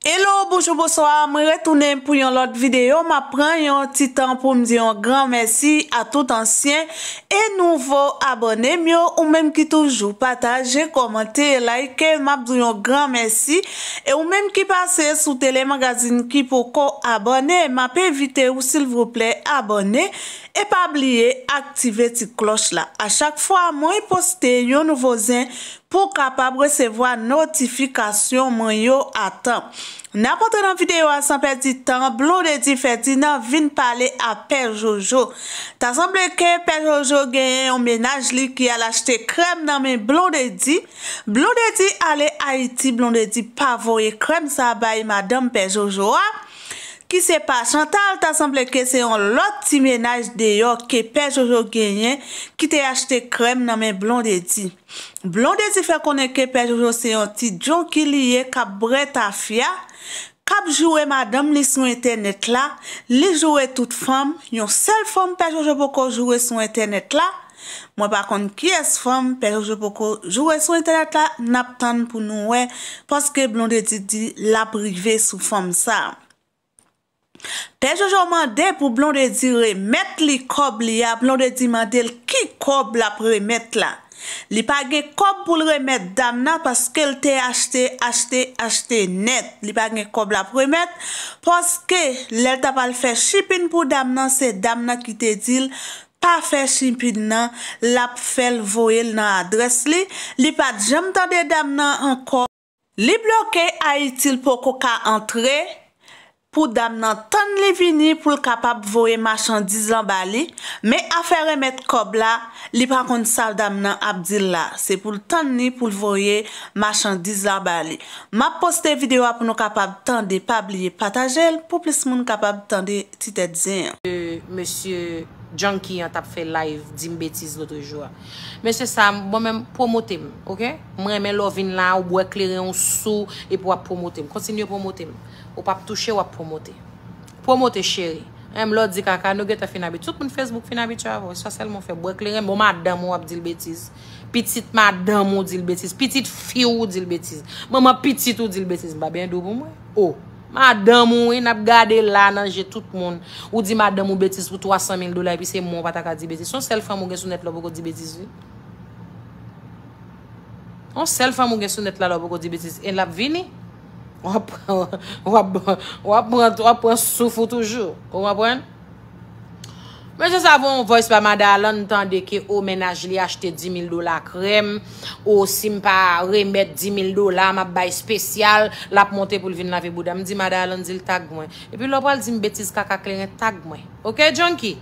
Hello, bonjour, bonsoir, mwen retounen pou yon lot videyo. Mwen pren yon titan pou mwen diyon gran mersi a tout ansyen e nouvo abone. Mwen ou menm ki toujou pataje, komente, like, mwen biyon gran mersi. Ou menm ki pase sou telemagazin ki pou ko abone, mwen pe evite ou sil vople abone. E pa bliye aktive ti kloch la. A chak fwa mwen e poste yon nouvo zin. pou kapab resevwa notifikasyon mwen yo atan. N apote nan videyo asan peti tan, blon de di feti nan vin pale a pe Jojo. Ta sanble ke pe Jojo genyen yon menaj li ki al achete krem nan men blon de di. Blon de di ale Haiti, blon de di pavoye krem sa baye madam pe Jojo a. Ki se pa, Chantal ta semble ke se yon lot ti menaj deyo ke pe Jojo genyen ki te achete krem nan men Blondie di. Blondie di fe konen ke pe Jojo se yon ti jon ki liye kap bre ta fia, kap jowe madam li sou internet la, li jowe tout fom, yon sel fom pe Jojo poko jowe sou internet la. Mwen bakon ki es fom pe Jojo poko jowe sou internet la, nap tan pou nou we, paske Blondie di di la brive sou fom sa am. Tej ojomande pou blon de di remet li kob li ya, blon de di mandel ki kob la premet la. Li pa ge kob pou le remet damna paske el te achte, achte, achte net. Li pa ge kob la premet paske lel tapal fe shipin pou damna se damna ki te dil pa fe shipin nan lap fel voyel nan adres li. Li pa jam tande damna anko li bloke ayitil pou koka antre. Pou dam nan tan li vini pou l kapab voye machandiz lan bali, me afer remet kob la, li pra kon sal dam nan abdil la. Se pou l tan ni pou l voye machandiz lan bali. Ma poste videwa pou nou kapab tan de pabliye patajel, pou plis moun kapab tan de titet zyen. Euh, Junkie yon tap fe live Dimbetiz loutre jou a Mè se sa m mèm promote m Mèmèm lò vin la wèk ilè yon sou E p wèp promote m O pap touche wèp promote Promote chéri M lò di kaka nò gèt a fina bit Tout m m fèsbouk fina bit bon, Mèmèm a dam wèp dilbetiz Petit m a dam wèp dilbetiz Petit fè wèp dilbetiz Mèmèm a petit wèp dilbetiz Mèmèm a di kaka oh. Ma dèm moun e nap gade la nanje tout moun. Ou di ma dèm moun beti pou 300.000 doulay. Pi se moun pataka di beti. Son sel fam moun gen sou net la pou go di beti. Son sel fam moun gen sou net la pou go di beti. En lap vini. Ou apwen soufou toujou. Ou apwen. Mwen se savon, voice pa mada alan, ntande ki o menaj li achete 10.000 dola krem, o sim pa rembet 10.000 dola, mabay spesyal, lap monte pou lvin lave bouda. Mdi mada alan, dil tag mwen. E pi lopal zim betiz kaka klenye, tag mwen. Ok, junkie?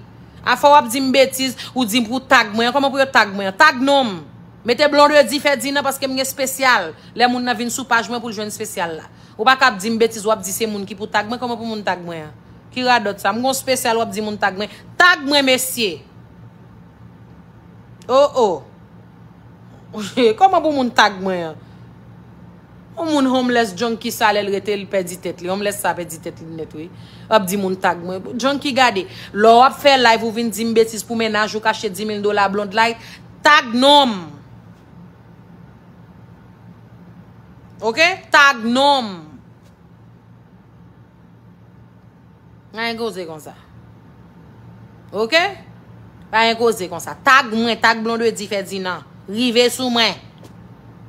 Afa wap zim betiz, ou zim pou tag mwen, kama pou yo tag mwen? Tag nom! Mete blon re di fe dina paske mwenye spesyal. Le moun na vin sou paj mwen pou jwen spesyal la. Ou pa kap zim betiz wap di se moun ki pou tag mwen, kama pou moun tag mwen? Ki radot sa. Mgon spesyal wap di moun tag mwen. Tag mwen, mesye. Oh, oh. Koma pou moun tag mwen? O moun homeless junkie sale l rete l pe di tet li. Homeless sa pe di tet li netwi. Wap di moun tag mwen. Junkie gade. Lo wap fe live ou vin zin betis pou menaj ou kache 10.000 dola blond light. Tag nom. Ok? Tag nom. Tag nom. Nan yon kouze kon sa. Ok? Nan yon kouze kon sa. Tag mwen, tag blondou e di fe di nan. Rive sou mwen.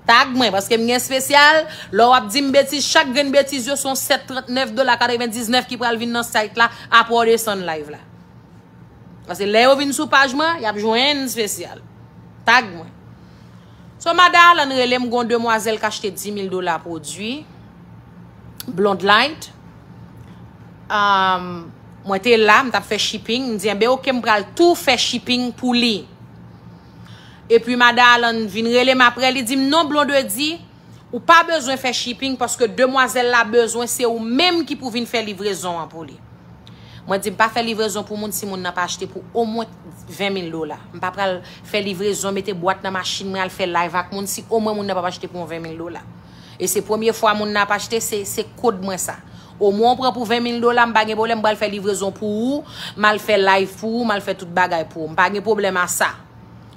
Tag mwen, paske mwen gen spesyal. Lò wap di m betis, chak gen betis yo son 739 dola, kade 29 ki pral vin nan site la, apore son live la. Paske le yo vin sou pajman, yapjou en spesyal. Tag mwen. So mada, lan relem gondemwazel kache te 10.000 dola prodwi. Blond light. Blond light. mwen te la, mwen tap fè shipping mwen diyan, be ok mwen pral tout fè shipping pou li epi mada lan vin rele m apre li di m nan blon de di ou pa bezwen fè shipping, paske demwazel la bezwen, se ou menm ki pou vin fè livrezon an pou li mwen diyan, pa fè livrezon pou moun si moun nan pa achete pou o mwen 20.000 lola mwen pap pral fè livrezon, mette boat nan masjin mwen al fè live ak moun si o mwen moun nan pa achete pou mwen 20.000 lola e se premier fwa moun nan pa achete, se kod mwen sa Ou mwen pren pou 20.000 dola, m bagen pou lè m bal fè livrezon pou ou, m al fè life ou, m al fè tout bagay pou ou. M bagen poublem an sa.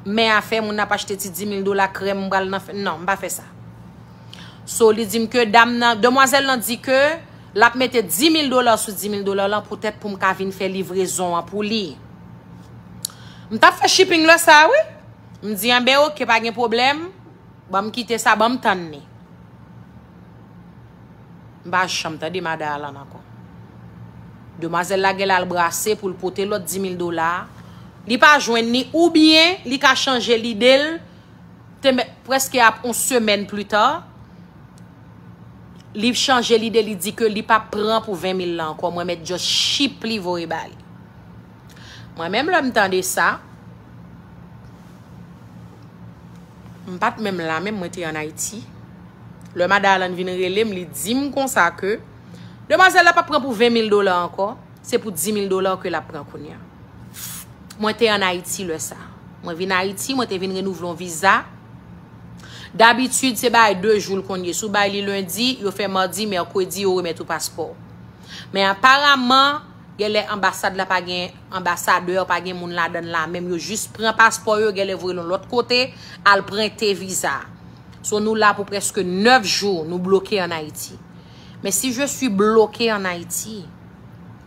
Men a fè, moun ap achete ti 10.000 dola krem, m bal nan fè, nan, m pa fè sa. So li di m ke dam nan, demwazel nan di ke, lap mette 10.000 dola sou 10.000 dola lan pou tèt pou m ka vin fè livrezon an pou li. M ta fè shipping la sa, wè? M di an ah be ok, m bagen poublem, ba m kite sa, ba m tanne ni. Ba j chanm ta di ma da lan an kon. Demazel la gel al brase pou l potel lot 10.000 dolar. Li pa jwen ni ou bien, li ka chanje li del, te preske ap on semen plu ta. Li chanje li del, li di ke li pa pran pou 20.000 lan an kon, mwen met jo ship li vore bal. Mwen mèm la m'tan de sa, mwen pat mèm la, mèm mwen te yon Haiti, Le mada lan vin relem li di m konsake. Deman sel la pa pren pou 20.000 dolar anko. Se pou 10.000 dolar ke la pren konye. Mwen te an Haiti le sa. Mwen vin Haiti, mwen te vin renouvlon viza. D'habitude se baye 2 joul konye. Sou baye li lundi, yo fe mardi, merkodi, yo remetou paspor. Men aparamant, gelè ambasade la pagyen, ambasadeur pagyen moun la den la. Men yo jist pren paspor yo, gelè voun lon lot kote, al pren te viza. Son nou la pou preske 9 joun nou bloke en Haiti. Men si je suis bloke en Haiti,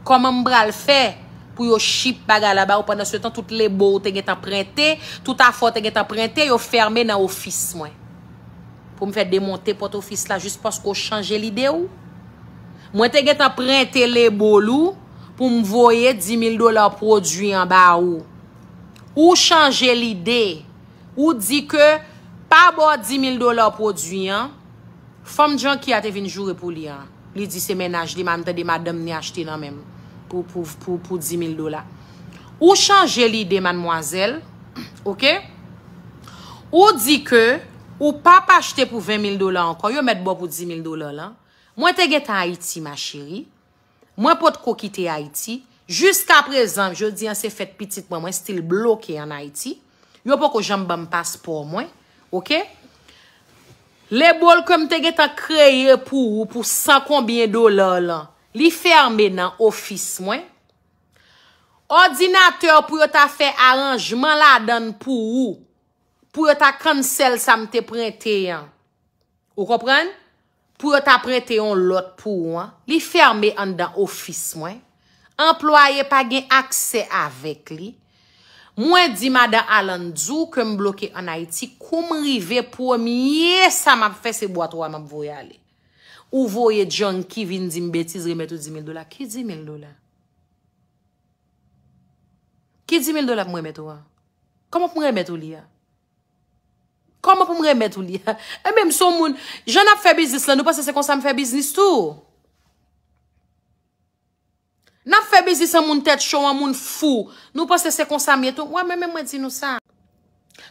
koman mbra l fe pou yo ship baga la ba ou panan se tan tout le bo ou te gen te prente, tout a fote te gen te prente, yo ferme nan ofis mwen. Pou mwen fe demonte pot ofis la, jist paskou chanje l ide ou. Mwen te gen te prente le bo lou pou mwen voye 10.000 dolar prodwi an ba ou. Ou chanje l ide, ou di ke pa bo 10.000 dola pou diyan, fom diyan ki ate vin joure pou liyan, li di se menaj li man, te de madam ni achete nan men, pou 10.000 dola. Ou chanje li de manmwazel, ou di ke, ou pa pa achete pou 20.000 dola ankon, yo met bo pou 10.000 dola lan, mwen te get an Haiti ma cheri, mwen pot kou kite Haiti, jusqu'a prezant, yo di an se fet pitit mwen, mwen stil bloke an Haiti, yo pou ko jembe mpas pou mwen, Le bol kom te ge ta kreye pou ou pou 100 konbien dolar lan. Li ferme nan ofis mwen. Ordinateur pou yo ta fe aranjman la dan pou ou. Pou yo ta kansel sa mte prente yon. Ou kopren? Pou yo ta prente yon lot pou ou. Li ferme an nan ofis mwen. Employe pa gen akse avek li. Mwen di mada alan dzu ke m bloke an Haiti kou m rive pou m ye sa m ap fese bo atwa m ap voye ale. Ou voye John Keevin di m betiz remet ou 10.000 dola. Ki 10.000 dola? Ki 10.000 dola pou m remet ou a? Kama pou m remet ou li a? Kama pou m remet ou li a? E men m son moun jen ap fe biznis lan nou pasese kon sa m fe biznis tou. Na fe bizis an moun tèt chowa moun fou. Nou pa se se konsa mietou. Wè mè mè mè di nou sa.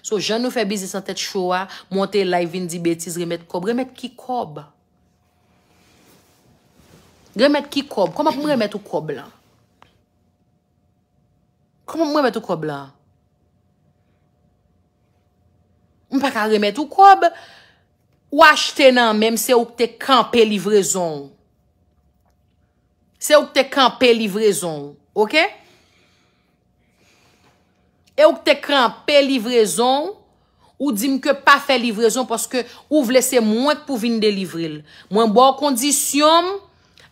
So jan nou fe bizis an tèt chowa. Mwote la y vin di betis remet kob. Remet ki kob? Remet ki kob? Koma mwen remet ou kob lan? Koma mwen remet ou kob lan? Mwen pa ka remet ou kob. Ou achte nan mèm se ou kte kan pe livrezon ou. Se ou te kran pe livrezon ou. Ok? E ou te kran pe livrezon ou, ou di mke pa fe livrezon, paske ou vlese mwen pou vin delivril. Mwen bo kondisyon,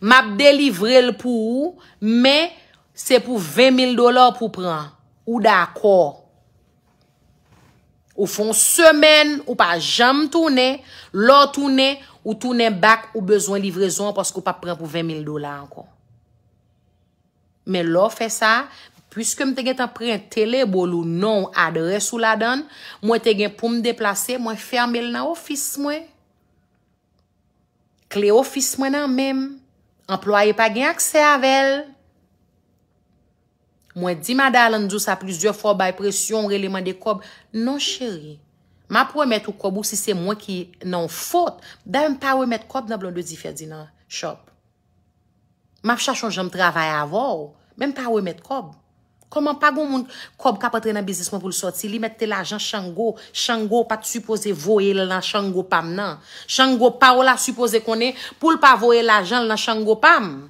map delivril pou ou, me se pou 20.000 dolar pou pran. Ou da akor. Ou fon semen, ou pa jam toune, lor toune, ou toune bak ou bezwen livrezon, paske ou pa pran pou 20.000 dolar akor. Men lò fè sa, pwiske m te gen tan prè yon tele bol ou non adres ou la dan, mwen te gen pou m deplase, mwen ferme l nan ofis mwen. Kle ofis mwen nan mèm, employe pa gen akse avèl. Mwen di mada lan djous ap lise djè fò bèy presyon, releman de kob, non chèri. Ma pou wè mèt ou kob ou si se mwen ki nan fòt, da yon pa wè mèt kob nan blon de di fè di nan chòp. map chachon jom travaye avor, menm pa we met kob. Koman pa goun moun kob kapatre nan biznisman pou l'soti, li mette l'ajan chango, chango pa t'supose voye l'an chango pam nan, chango pa ou la suppose konen pou l'pa voye l'ajan l'an chango pam.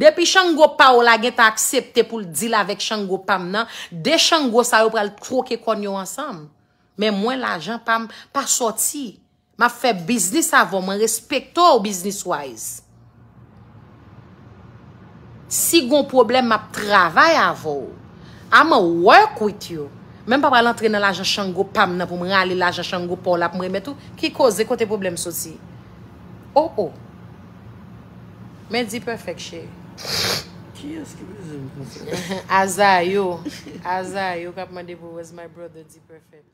Depi chango pa ou la gen ta aksepte pou l'dil avek chango pam nan, de chango sa yo pral troke konyo ansam, menm mwen l'ajan pam pa soti, ma fe biznis avor, mwen respekto ou biznis waz? Si goun problem ap travay avou, ama work with you. Men pap al antre nan lajan chan go pam na pou mre ali lajan chan go pa la pou mre metou, ki koze kote problem sou si? O, oh, o. Oh. Men di perfect, chè. Ki aske bezem pou se? Azay, yo. Azay, yo kap mendevo, wèz my brother di perfect.